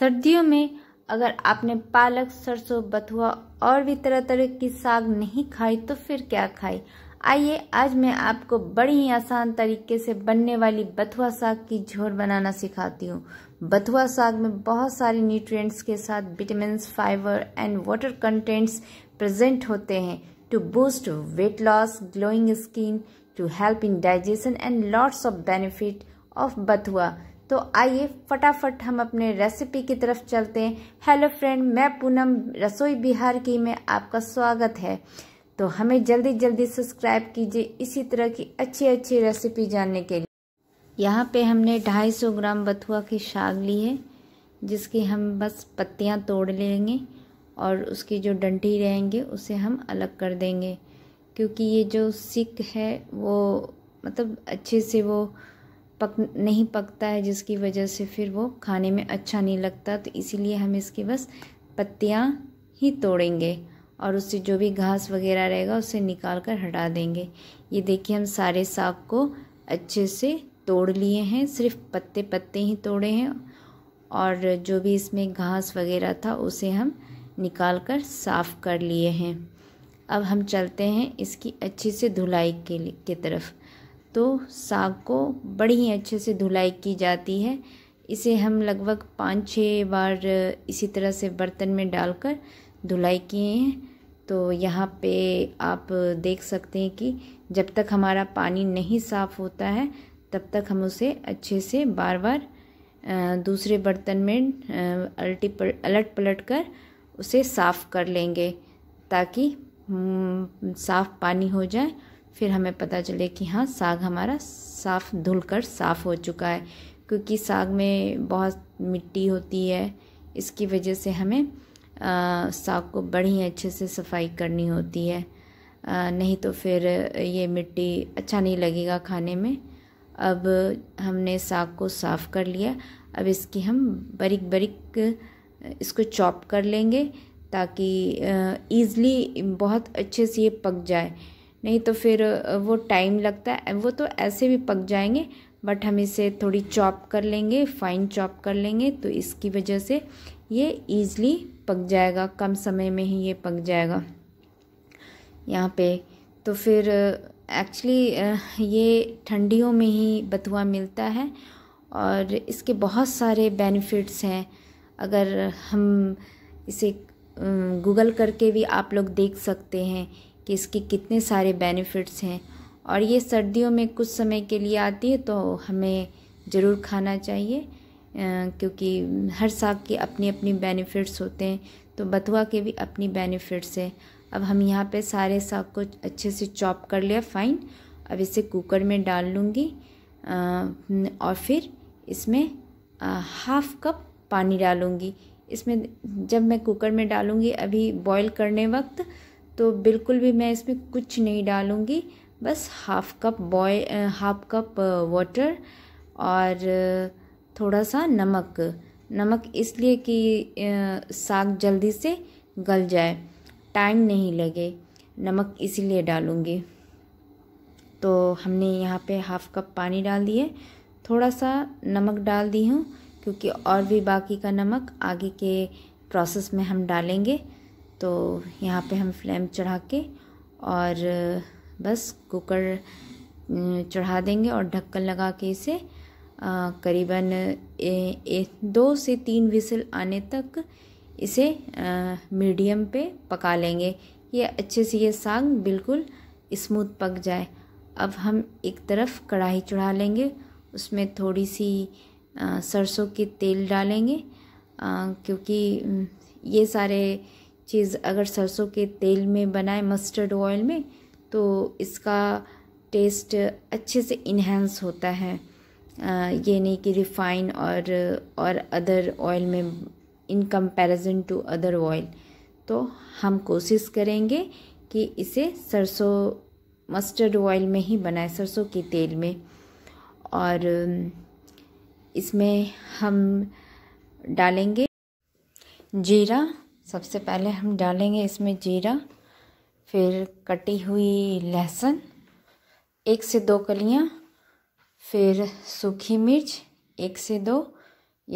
सर्दियों में अगर आपने पालक सरसों बथुआ और भी तरह तरह की साग नहीं खाई तो फिर क्या खाई आइए आज मैं आपको बड़ी ही आसान तरीके से बनने वाली बथुआ साग की झोर बनाना सिखाती हूँ बथुआ साग में बहुत सारे न्यूट्रिएंट्स के साथ vitamin fibre and water contents present होते हैं to boost weight loss glowing skin to help in digestion and lots of benefit of bathua तो आइए फटाफट हम अपने रेसिपी की तरफ चलते हैं हेलो फ्रेंड मैं पूनम रसोई बिहार की में आपका स्वागत है तो हमें जल्दी जल्दी सब्सक्राइब कीजिए इसी तरह की अच्छी अच्छी रेसिपी जानने के लिए यहाँ पे हमने 250 ग्राम बथुआ की साग ली है जिसकी हम बस पत्तियाँ तोड़ लेंगे और उसकी जो डंडी रहेंगे उसे हम अलग कर देंगे क्योंकि ये जो सिक है वो मतलब अच्छे से वो पक नहीं पकता है जिसकी वजह से फिर वो खाने में अच्छा नहीं लगता तो इसीलिए हम इसकी बस पत्तियाँ ही तोड़ेंगे और उससे जो भी घास वगैरह रहेगा उसे निकाल कर हटा देंगे ये देखिए हम सारे साग को अच्छे से तोड़ लिए हैं सिर्फ पत्ते पत्ते ही तोड़े हैं और जो भी इसमें घास वगैरह था उसे हम निकाल कर साफ़ कर लिए हैं अब हम चलते हैं इसकी अच्छी से धुलाई के लिए की तरफ तो साग को बड़ी अच्छे से धुलाई की जाती है इसे हम लगभग पाँच छः बार इसी तरह से बर्तन में डालकर धुलाई किए हैं तो यहाँ पे आप देख सकते हैं कि जब तक हमारा पानी नहीं साफ़ होता है तब तक हम उसे अच्छे से बार बार दूसरे बर्तन में अल्टी पल, अलट पलट कर उसे साफ़ कर लेंगे ताकि हम्म, साफ़ पानी हो जाए फिर हमें पता चले कि हाँ साग हमारा साफ़ धुल कर साफ़ हो चुका है क्योंकि साग में बहुत मिट्टी होती है इसकी वजह से हमें आ, साग को बड़ी अच्छे से सफाई करनी होती है आ, नहीं तो फिर ये मिट्टी अच्छा नहीं लगेगा खाने में अब हमने साग को साफ़ कर लिया अब इसकी हम बरिक बरिक इसको चॉप कर लेंगे ताकि ईज़ली बहुत अच्छे से ये पक जाए नहीं तो फिर वो टाइम लगता है वो तो ऐसे भी पक जाएंगे बट हम इसे थोड़ी चॉप कर लेंगे फाइन चॉप कर लेंगे तो इसकी वजह से ये ईज़ली पक जाएगा कम समय में ही ये पक जाएगा यहाँ पे तो फिर एक्चुअली ये ठंडियों में ही बथुआ मिलता है और इसके बहुत सारे बेनिफिट्स हैं अगर हम इसे गूगल करके भी आप लोग देख सकते हैं कि इसके कितने सारे बेनिफिट्स हैं और ये सर्दियों में कुछ समय के लिए आती है तो हमें ज़रूर खाना चाहिए क्योंकि हर साग के अपने अपने बेनिफिट्स होते हैं तो बथुआ के भी अपनी बेनिफिट्स हैं अब हम यहाँ पे सारे साग को अच्छे से चॉप कर लिया फाइन अब इसे कुकर में डाल लूँगी और फिर इसमें हाफ कप पानी डालूँगी इसमें जब मैं कुकर में डालूँगी अभी बॉईल करने वक्त तो बिल्कुल भी मैं इसमें कुछ नहीं डालूँगी बस half cup by half cup water और थोड़ा सा नमक नमक इसलिए कि साग जल्दी से गल जाए टाइम नहीं लगे नमक इसीलिए डालूँगी तो हमने यहाँ पे हाफ़ कप पानी डाल दिए थोड़ा सा नमक डाल दी हूँ क्योंकि और भी बाकी का नमक आगे के प्रोसेस में हम डालेंगे तो यहाँ पे हम फ्लेम चढ़ा के और बस कुकर चढ़ा देंगे और ढक्कन लगा के इसे करीबन दो से तीन विसल आने तक इसे मीडियम पे पका लेंगे ये अच्छे से ये साग बिल्कुल स्मूथ पक जाए अब हम एक तरफ कढ़ाई चढ़ा लेंगे उसमें थोड़ी सी सरसों के तेल डालेंगे आ, क्योंकि ये सारे चीज़ अगर सरसों के तेल में बनाए मस्टर्ड ऑयल में तो इसका टेस्ट अच्छे से इन्हेंस होता है ये नहीं कि रिफ़ाइन और और अदर ऑयल में in comparison to other oil तो हम कोशिश करेंगे कि इसे सरसों मस्टर्ड ऑयल में ही बनाए सरसों के तेल में और इसमें हम डालेंगे जीरा सबसे पहले हम डालेंगे इसमें जीरा फिर कटी हुई लहसुन एक से दो कलियाँ फिर सूखी मिर्च एक से दो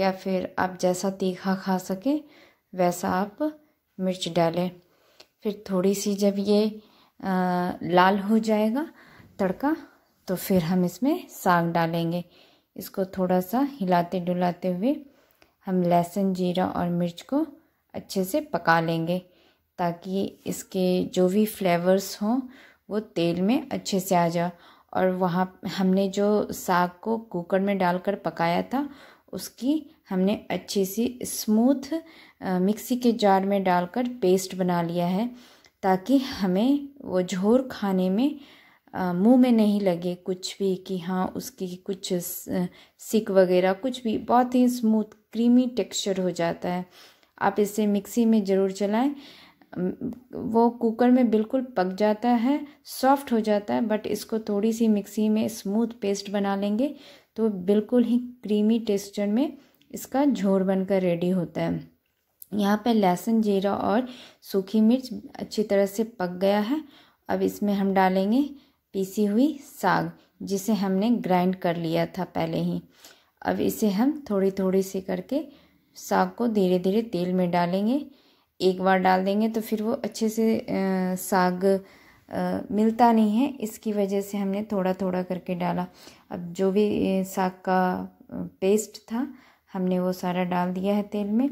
या फिर आप जैसा तीखा खा सके वैसा आप मिर्च डालें फिर थोड़ी सी जब ये आ, लाल हो जाएगा तड़का तो फिर हम इसमें साग डालेंगे इसको थोड़ा सा हिलाते डुलाते हुए हम लहसुन जीरा और मिर्च को अच्छे से पका लेंगे ताकि इसके जो भी फ्लेवर्स हों वो तेल में अच्छे से आ जाए और वहाँ हमने जो साग को कुकर में डालकर पकाया था उसकी हमने अच्छी सी स्मूथ मिक्सी के जार में डालकर पेस्ट बना लिया है ताकि हमें वो झोर खाने में मुंह में नहीं लगे कुछ भी कि हाँ उसकी कुछ सिक वगैरह कुछ भी बहुत ही स्मूथ क्रीमी टेक्सचर हो जाता है आप इसे मिक्सी में ज़रूर चलाएं वो कुकर में बिल्कुल पक जाता है सॉफ्ट हो जाता है बट इसको थोड़ी सी मिक्सी में स्मूथ पेस्ट बना लेंगे तो बिल्कुल ही क्रीमी टेक्सचर में इसका झोर बनकर रेडी होता है यहाँ पर लहसुन जीरा और सूखी मिर्च अच्छी तरह से पक गया है अब इसमें हम डालेंगे पीसी हुई साग जिसे हमने ग्राइंड कर लिया था पहले ही अब इसे हम थोड़ी थोड़ी सी करके साग को धीरे धीरे तेल में डालेंगे एक बार डाल देंगे तो फिर वो अच्छे से आ, साग आ, मिलता नहीं है इसकी वजह से हमने थोड़ा थोड़ा करके डाला अब जो भी साग का पेस्ट था हमने वो सारा डाल दिया है तेल में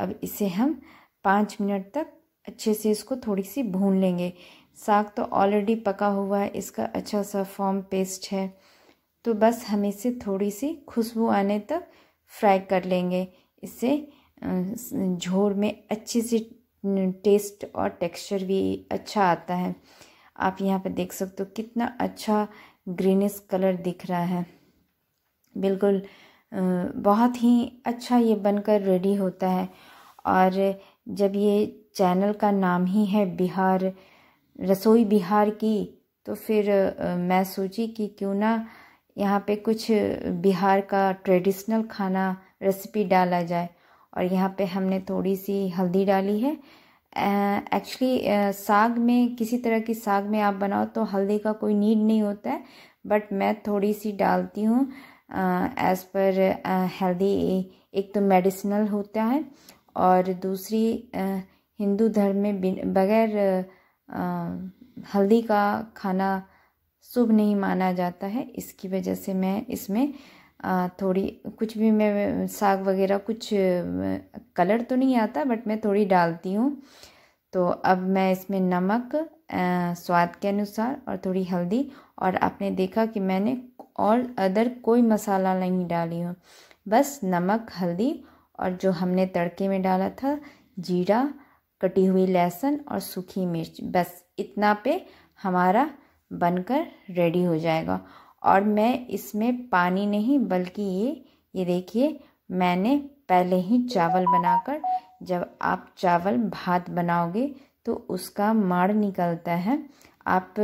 अब इसे हम पाँच मिनट तक अच्छे से इसको थोड़ी सी भून लेंगे साग तो ऑलरेडी पका हुआ है इसका अच्छा सा फॉर्म पेस्ट है तो बस हम इसे थोड़ी सी खुशबू आने तक फ्राई कर लेंगे इससे झोर में अच्छी सी टेस्ट और टेक्सचर भी अच्छा आता है आप यहाँ पर देख सकते हो कितना अच्छा ग्रीनिश कलर दिख रहा है बिल्कुल बहुत ही अच्छा ये बनकर रेडी होता है और जब ये चैनल का नाम ही है बिहार रसोई बिहार की तो फिर मैं सोची कि क्यों ना यहाँ पे कुछ बिहार का ट्रेडिशनल खाना रेसिपी डाला जाए और यहाँ पे हमने थोड़ी सी हल्दी डाली है एक्चुअली साग में किसी तरह की साग में आप बनाओ तो हल्दी का कोई नीड नहीं होता है बट मैं थोड़ी सी डालती हूँ एज़ पर हल्दी एक तो मेडिसिनल होता है और दूसरी हिंदू धर्म में बगैर हल्दी का खाना शुभ नहीं माना जाता है इसकी वजह से मैं इसमें थोड़ी कुछ भी मैं साग वगैरह कुछ कलर तो नहीं आता बट मैं थोड़ी डालती हूँ तो अब मैं इसमें नमक स्वाद के अनुसार और थोड़ी हल्दी और आपने देखा कि मैंने और अदर कोई मसाला नहीं डाली हूँ बस नमक हल्दी और जो हमने तड़के में डाला था जीरा कटी हुई लहसुन और सूखी मिर्च बस इतना पे हमारा बनकर रेडी हो जाएगा और मैं इसमें पानी नहीं बल्कि ये ये देखिए मैंने पहले ही चावल बनाकर जब आप चावल भात बनाओगे तो उसका माड़ निकलता है आप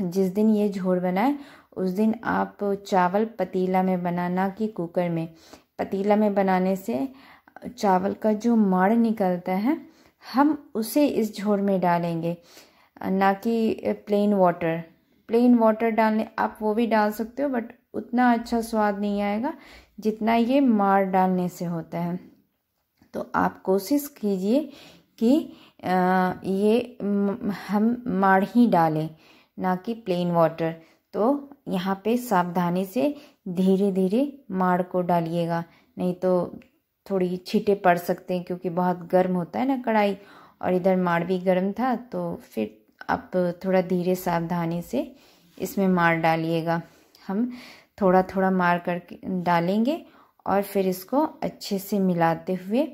जिस दिन ये झोर बनाए उस दिन आप चावल पतीला में बनाना कि कुकर में पतीला में बनाने से चावल का जो माड़ निकलता है हम उसे इस झोर में डालेंगे ना कि प्लेन वाटर प्लेन वाटर डालने आप वो भी डाल सकते हो बट उतना अच्छा स्वाद नहीं आएगा जितना ये मार डालने से होता है तो आप कोशिश कीजिए कि आ, ये हम मार ही डालें ना कि प्लेन वाटर तो यहाँ पे सावधानी से धीरे धीरे माड़ को डालिएगा नहीं तो थोड़ी छीटे पड़ सकते हैं क्योंकि बहुत गर्म होता है ना कढ़ाई और इधर माड़ भी गर्म था तो फिर आप थोड़ा धीरे सावधानी से इसमें मार डालिएगा हम थोड़ा थोड़ा मार कर डालेंगे और फिर इसको अच्छे से मिलाते हुए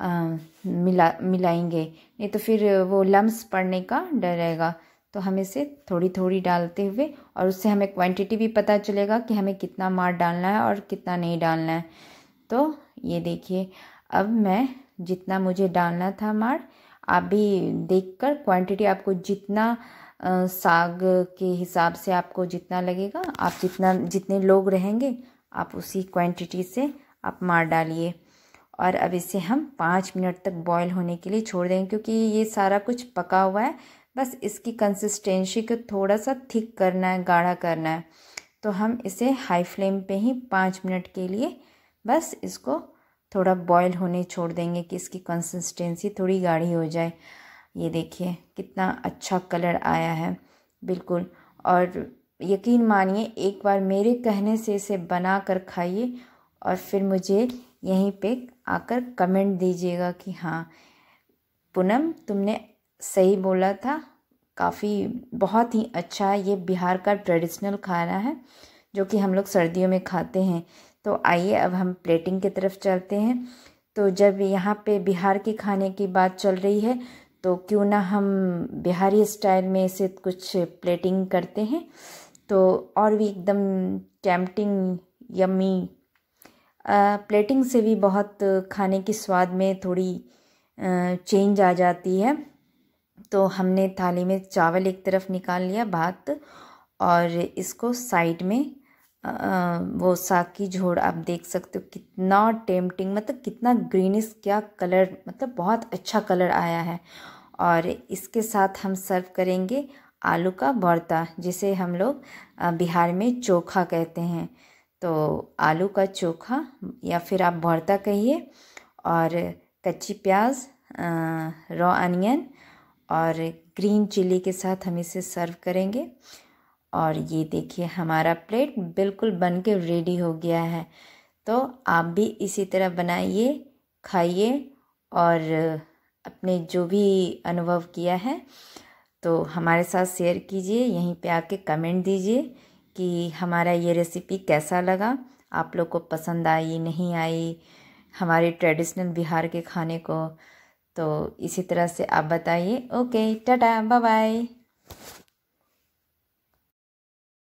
आ, मिला मिलाएंगे नहीं तो फिर वो लम्स पड़ने का डर रहेगा तो हम इसे थोड़ी थोड़ी डालते हुए और उससे हमें क्वांटिटी भी पता चलेगा कि हमें कितना मार डालना है और कितना नहीं डालना है तो ये देखिए अब मैं जितना मुझे डालना था मार आप भी देखकर क्वांटिटी आपको जितना साग के हिसाब से आपको जितना लगेगा आप जितना जितने लोग रहेंगे आप उसी क्वांटिटी से आप मार डालिए और अब इसे हम पाँच मिनट तक बॉयल होने के लिए छोड़ देंगे क्योंकि ये सारा कुछ पका हुआ है बस इसकी कंसिस्टेंसी को थोड़ा सा थिक करना है गाढ़ा करना है तो हम इसे हाई फ्लेम पे ही पाँच मिनट के लिए बस इसको थोड़ा बॉयल होने छोड़ देंगे कि इसकी कंसिस्टेंसी थोड़ी गाढ़ी हो जाए ये देखिए कितना अच्छा कलर आया है बिल्कुल और यकीन मानिए एक बार मेरे कहने से इसे बना कर खाइए और फिर मुझे यहीं पे आकर कमेंट दीजिएगा कि हाँ पूनम तुमने सही बोला था काफ़ी बहुत ही अच्छा है ये बिहार का ट्रेडिशनल खाना है जो कि हम लोग सर्दियों में खाते हैं तो आइए अब हम प्लेटिंग की तरफ चलते हैं तो जब यहाँ पे बिहार के खाने की बात चल रही है तो क्यों ना हम बिहारी स्टाइल में से कुछ प्लेटिंग करते हैं तो और भी एकदम टैम्पटिंग यमी प्लेटिंग से भी बहुत खाने की स्वाद में थोड़ी आ, चेंज आ जाती है तो हमने थाली में चावल एक तरफ निकाल लिया भात और इसको साइड में वो साकी झोड़ आप देख सकते हो कितना टेम्पटिंग मतलब कितना ग्रीनिश क्या कलर मतलब बहुत अच्छा कलर आया है और इसके साथ हम सर्व करेंगे आलू का भरता जिसे हम लोग बिहार में चोखा कहते हैं तो आलू का चोखा या फिर आप भरता कहिए और कच्ची प्याज रॉ अनियन और ग्रीन चिल्ली के साथ हम इसे सर्व करेंगे और ये देखिए हमारा प्लेट बिल्कुल बन के रेडी हो गया है तो आप भी इसी तरह बनाइए खाइए और अपने जो भी अनुभव किया है तो हमारे साथ शेयर कीजिए यहीं पे आके कमेंट दीजिए कि हमारा ये रेसिपी कैसा लगा आप लोग को पसंद आई नहीं आई हमारे ट्रेडिशनल बिहार के खाने को तो इसी तरह से आप बताइए ओके टाटा बाय बाय